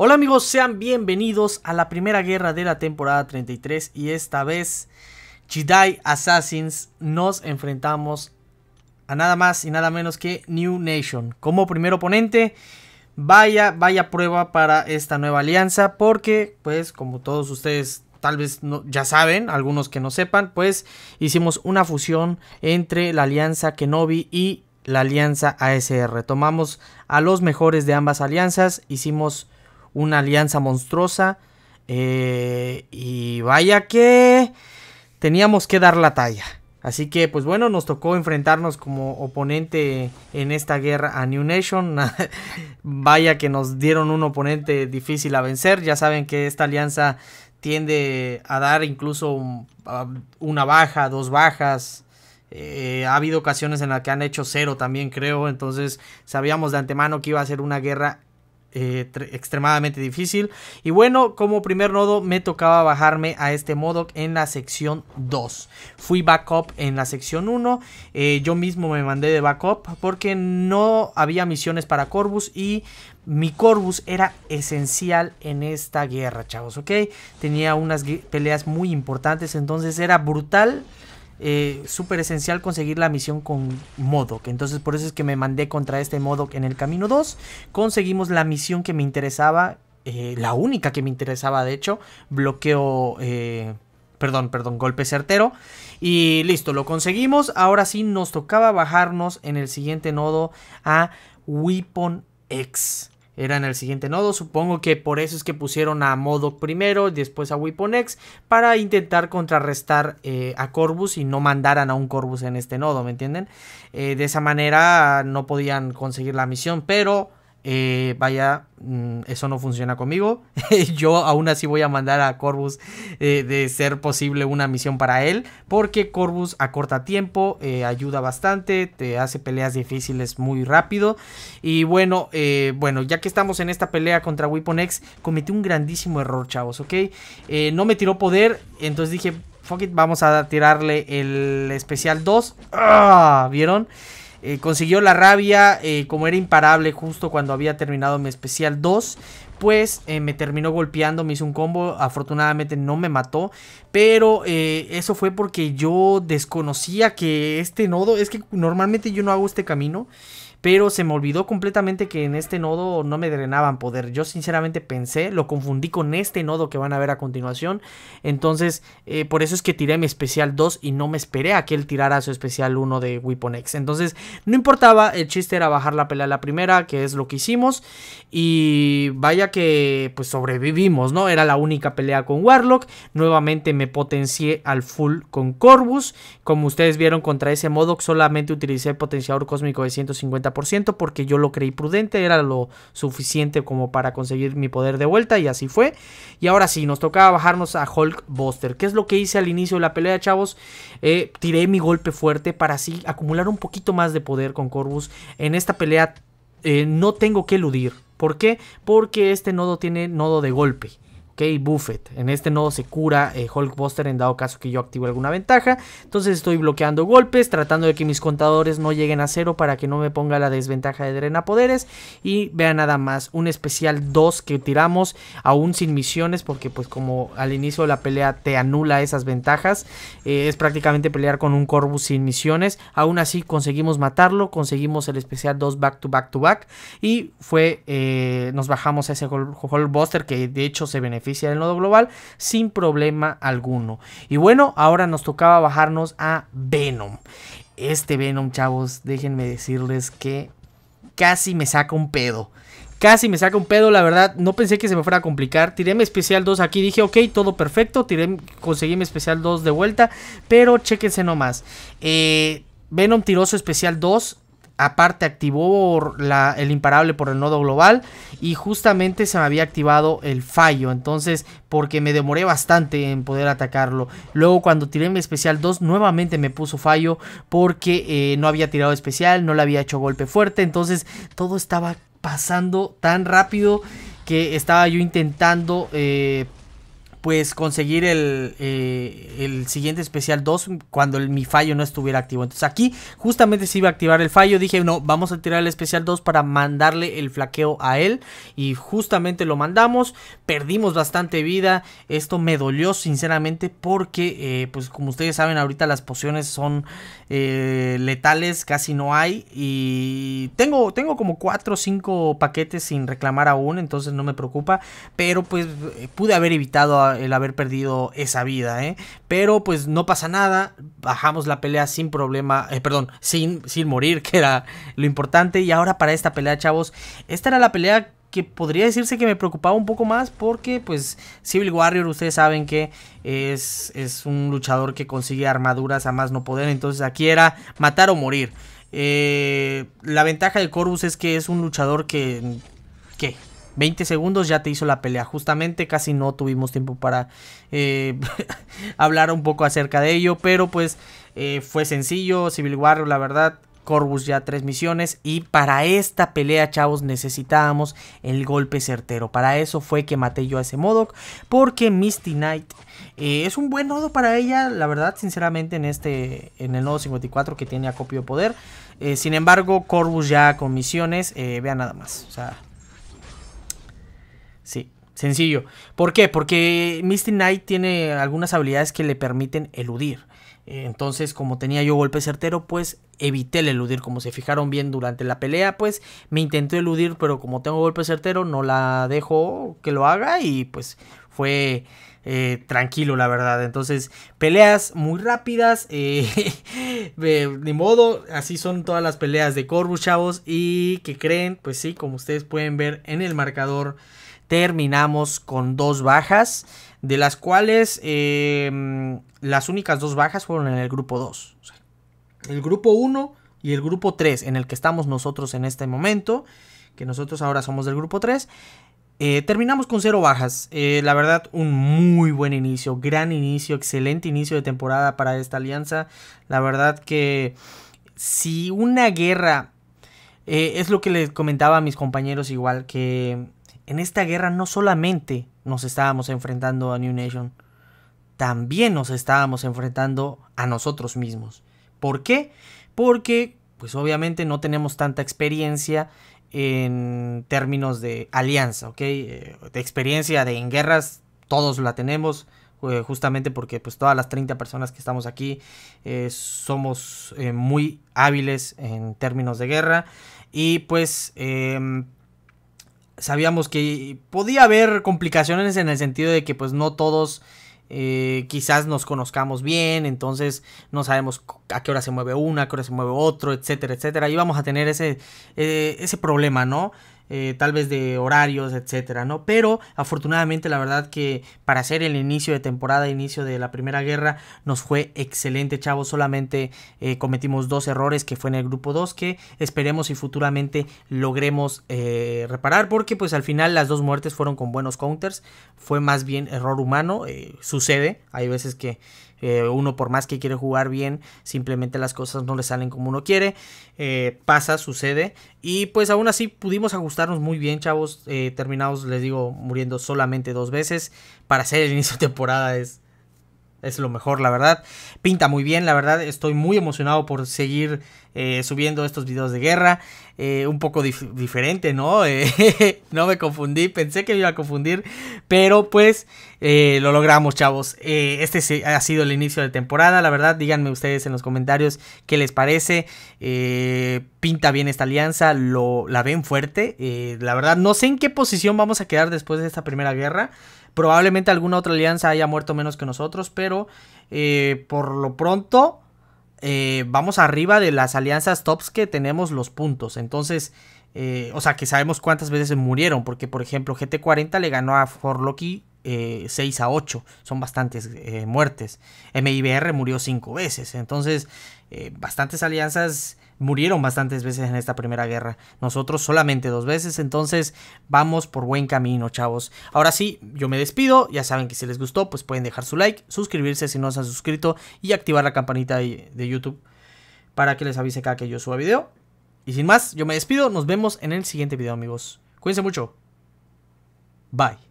Hola amigos, sean bienvenidos a la primera guerra de la temporada 33 y esta vez Jedi Assassins nos enfrentamos a nada más y nada menos que New Nation como primer oponente. Vaya, vaya prueba para esta nueva alianza porque pues como todos ustedes tal vez ya saben, algunos que no sepan, pues hicimos una fusión entre la alianza Kenobi y la alianza ASR. Tomamos a los mejores de ambas alianzas, hicimos una alianza monstruosa. Eh, y vaya que teníamos que dar la talla. Así que, pues bueno, nos tocó enfrentarnos como oponente en esta guerra a New Nation. vaya que nos dieron un oponente difícil a vencer. Ya saben que esta alianza tiende a dar incluso una baja, dos bajas. Eh, ha habido ocasiones en las que han hecho cero también, creo. Entonces sabíamos de antemano que iba a ser una guerra eh, extremadamente difícil. Y bueno, como primer nodo me tocaba bajarme a este Modoc en la sección 2. Fui backup en la sección 1. Eh, yo mismo me mandé de backup porque no había misiones para Corvus y mi Corvus era esencial en esta guerra, chavos, ¿ok? Tenía unas peleas muy importantes, entonces era brutal eh, súper esencial conseguir la misión con Modok. Entonces por eso es que me mandé contra este Modok en el camino 2. Conseguimos la misión que me interesaba, eh, la única que me interesaba de hecho, bloqueo... Eh, perdón, perdón, golpe certero. Y listo, lo conseguimos. Ahora sí nos tocaba bajarnos en el siguiente nodo a Weapon X era en el siguiente nodo. Supongo que por eso es que pusieron a Modoc primero, después a Wiponex, para intentar contrarrestar eh, a Corvus y no mandaran a un Corvus en este nodo, ¿me entienden? Eh, de esa manera no podían conseguir la misión, pero eh, vaya, mm, eso no funciona conmigo. Yo aún así voy a mandar a Corvus eh, de ser posible una misión para él, porque Corvus acorta tiempo, eh, ayuda bastante, te hace peleas difíciles muy rápido. Y bueno, bueno, ya que estamos en esta pelea contra Weapon X, cometí un grandísimo error, chavos, ¿ok? no me tiró poder, entonces dije, fuck it, vamos a tirarle el especial 2. ¡Ah! ¿Vieron? Eh, consiguió la rabia, eh, como era imparable justo cuando había terminado mi especial 2, pues eh, me terminó golpeando, me hizo un combo, afortunadamente no me mató, pero eso fue porque yo desconocía que este nodo, es que normalmente yo no hago este camino, pero se me olvidó completamente que en este nodo no me drenaban poder. Yo sinceramente pensé, lo confundí con este nodo que van a ver a continuación. Entonces, eh, por eso es que tiré mi especial 2 y no me esperé a que él tirara su especial 1 de Weapon X. Entonces, no importaba, el chiste era bajar la pelea a la primera, que es lo que hicimos. Y vaya que pues sobrevivimos, ¿no? Era la única pelea con Warlock. Nuevamente me potencié al full con Corvus. Como ustedes vieron contra ese modo, solamente utilicé el potenciador cósmico de 150 porque yo lo creí prudente, era lo suficiente como para conseguir mi poder de vuelta y así fue. Y ahora sí, nos tocaba bajarnos a Hulk Buster. ¿Qué es lo que hice al inicio de la pelea, chavos? Eh, tiré mi golpe fuerte para así acumular un poquito más de poder con Corvus. En esta pelea eh, no tengo que eludir. ¿Por qué? Porque este nodo tiene nodo de golpe. ¿ok? Buffet. En este nodo se cura eh, Hulkbuster en dado caso que yo activo alguna ventaja. Entonces estoy bloqueando golpes, tratando de que mis contadores no lleguen a cero para que no me ponga la desventaja de drena poderes. Y vean nada más, un especial 2 que tiramos aún sin misiones porque pues como al inicio de la pelea te anula esas ventajas. Eh, es prácticamente pelear con un Corvus sin misiones. Aún así conseguimos matarlo, conseguimos el especial 2 back to back to back. Y fue, eh, nos bajamos a ese Hulkbuster que de hecho se beneficia en del nodo global sin problema alguno. Y bueno, ahora nos tocaba bajarnos a Venom. Este Venom, chavos, déjenme decirles que casi me saca un pedo. Casi me saca un pedo, la verdad, no pensé que se me fuera a complicar. Tiré mi especial 2 aquí, dije, ok, todo perfecto. Tiré, conseguí mi especial 2 de vuelta, pero chéquense nomás. Eh, Venom tiró su especial 2 Aparte activó el imparable por el nodo global y justamente se me había activado el fallo. Entonces, porque me demoré bastante en poder atacarlo. Luego cuando tiré mi especial 2, nuevamente me puso fallo porque eh, no había tirado especial, no le había hecho golpe fuerte. Entonces, todo estaba pasando tan rápido que estaba yo intentando... Eh, pues conseguir el, eh, el siguiente especial 2 cuando el, mi fallo no estuviera activo. Entonces aquí justamente se iba a activar el fallo. Dije, no, vamos a tirar el especial 2 para mandarle el flaqueo a él. Y justamente lo mandamos. Perdimos bastante vida. Esto me dolió sinceramente porque, eh, pues como ustedes saben, ahorita las pociones son eh, letales. Casi no hay. Y tengo, tengo como 4 o 5 paquetes sin reclamar aún. Entonces no me preocupa. Pero pues pude haber evitado el haber perdido esa vida, ¿eh? Pero pues no pasa nada, bajamos la pelea sin problema, eh, perdón, sin, sin morir, que era lo importante. Y ahora para esta pelea, chavos, esta era la pelea que podría decirse que me preocupaba un poco más porque pues Civil Warrior ustedes saben que es, es un luchador que consigue armaduras a más no poder, entonces aquí era matar o morir. Eh, la ventaja de Corvus es que es un luchador que... ¿Qué? 20 segundos ya te hizo la pelea. Justamente casi no tuvimos tiempo para eh, hablar un poco acerca de ello. Pero pues eh, fue sencillo. Civil War, la verdad. Corbus ya tres misiones. Y para esta pelea, chavos, necesitábamos el golpe certero. Para eso fue que maté yo a ese Modoc. Porque Misty Knight eh, es un buen nodo para ella, la verdad, sinceramente, en este. En el nodo 54 que tiene acopio de poder. sin embargo, Corvus ya con misiones. vean nada más. O sea, Sí, sencillo. ¿Por qué? Porque Misty Knight tiene algunas habilidades que le permiten eludir. Entonces, como tenía yo golpe certero, pues evité el eludir. Como se fijaron bien durante la pelea, pues me intentó eludir, pero como tengo golpe certero, no la dejo que lo haga y pues fue eh, tranquilo, la verdad. Entonces, peleas muy rápidas. De eh, eh, ni modo, así son todas las peleas de Corvus, chavos. Y que creen, pues sí, como ustedes pueden ver en el marcador terminamos con dos bajas, de las cuales em, las únicas dos bajas fueron en el grupo 2. el grupo 1 y el grupo 3, en el que estamos nosotros en este momento, que nosotros ahora somos del grupo 3. Eh, terminamos con cero bajas. Eh, la verdad, un muy buen inicio, gran inicio, excelente inicio de temporada para esta alianza. La verdad que si una guerra eh, es lo que les comentaba a mis compañeros igual, que en esta guerra no solamente nos estábamos enfrentando a New Nation, también nos estábamos enfrentando a nosotros mismos. ¿Por qué? Porque, pues obviamente no tenemos tanta experiencia en términos de alianza, ¿ok? Eh, de experiencia de en guerras, todos la tenemos, eh, justamente porque pues todas las 30 personas que estamos aquí eh, somos muy hábiles en términos de guerra y pues... Em, sabíamos que podía haber complicaciones en el sentido de que pues no todos eh, quizás nos conozcamos bien, entonces no sabemos a qué hora se mueve una, a qué hora se mueve otro, etcétera, etcétera. Y vamos a tener ese, eh, ese problema, ¿no? Eh, tal vez de horarios, etcétera, ¿no? Pero afortunadamente, la verdad que para hacer el inicio de temporada, inicio de la primera guerra, nos fue excelente, chavos. Solamente eh, cometimos dos errores que fue en el grupo 2, que esperemos y futuramente logremos eh, reparar, porque pues al final las dos muertes fueron con buenos counters, fue más bien error humano, sucede, hay veces que eh, uno por más que quiere jugar bien, simplemente las cosas no le salen como uno quiere. Eh, pasa, sucede. Y pues aún así pudimos ajustarnos muy bien, chavos. Eh, terminados, les digo, muriendo solamente dos veces. Para hacer el inicio de temporada es es lo mejor, la verdad. Pinta muy bien, la verdad. Estoy muy emocionado por seguir eh, subiendo estos videos de guerra. Eh, un poco diferente, ¿no? Eh, no me confundí, pensé que me iba a confundir. Pero pues lo logramos, chavos. este ha sido el inicio de temporada. La verdad, díganme ustedes en los comentarios qué les parece. pinta bien esta alianza, la ven fuerte. la verdad, no sé en qué posición vamos a quedar después de esta primera guerra. Probablemente alguna otra alianza haya muerto menos que nosotros, pero eh, por lo pronto eh, vamos arriba de las alianzas tops que tenemos los puntos. Entonces, eh, o sea, que sabemos cuántas veces murieron, porque por ejemplo GT40 le ganó a Forloki 6 a 8, son bastantes muertes. MIBR murió 5 veces, entonces bastantes alianzas murieron bastantes veces en esta primera guerra. Nosotros solamente dos veces, entonces vamos por buen camino, chavos. Ahora sí, yo me despido. Ya saben que si les gustó, pues pueden dejar su like, suscribirse si no se han suscrito y activar la campanita de, YouTube para que les avise cada que yo suba video. Y sin más, yo me despido. Nos vemos en el siguiente video, amigos. Cuídense mucho. Bye.